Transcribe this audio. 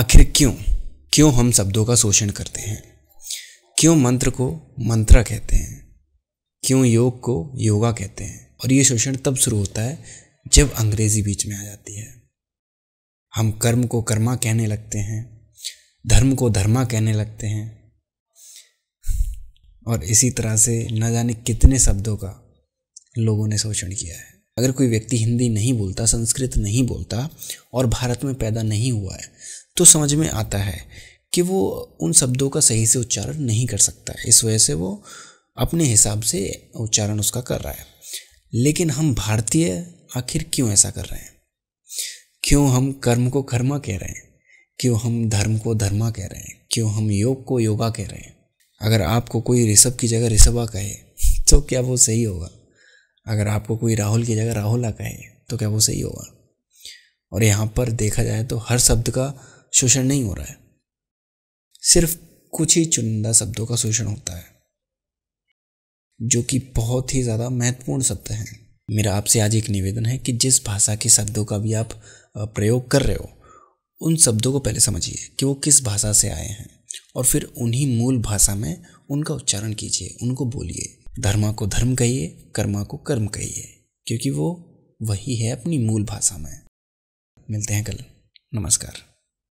आखिर क्यों क्यों हम शब्दों का शोषण करते हैं क्यों मंत्र को मंत्रा कहते हैं क्यों योग को योगा कहते हैं और ये शोषण तब शुरू होता है जब अंग्रेजी बीच में आ जाती है हम कर्म को कर्मा कहने लगते हैं धर्म को धर्मा कहने लगते हैं और इसी तरह से न जाने कितने शब्दों का लोगों ने शोषण किया है अगर कोई व्यक्ति हिंदी नहीं बोलता संस्कृत नहीं बोलता और भारत में पैदा नहीं हुआ है तो समझ में आता है कि वो उन शब्दों का सही से उच्चारण नहीं कर सकता इस वजह से वो अपने हिसाब से उच्चारण उसका कर रहा है लेकिन हम भारतीय आखिर क्यों ऐसा कर रहे हैं क्यों हम कर्म को कर्मा कह रहे हैं क्यों हम धर्म को धर्मा कह रहे हैं क्यों हम योग को योगा कह रहे हैं अगर आपको कोई ऋषभ की जगह ऋषभा कहे तो क्या वो सही होगा अगर आपको कोई राहुल की जगह राहुल कहें तो क्या वो सही होगा और यहाँ पर देखा जाए तो हर शब्द का शोषण नहीं हो रहा है सिर्फ कुछ ही चुनिंदा शब्दों का शोषण होता है जो कि बहुत ही ज़्यादा महत्वपूर्ण शब्द हैं मेरा आपसे आज एक निवेदन है कि जिस भाषा के शब्दों का भी आप प्रयोग कर रहे हो उन शब्दों को पहले समझिए कि वो किस भाषा से आए हैं और फिर उन्हीं मूल भाषा में उनका उच्चारण कीजिए उनको बोलिए धर्मा को धर्म कहिए कर्मा को कर्म कहिए क्योंकि वो वही है अपनी मूल भाषा में मिलते हैं कल नमस्कार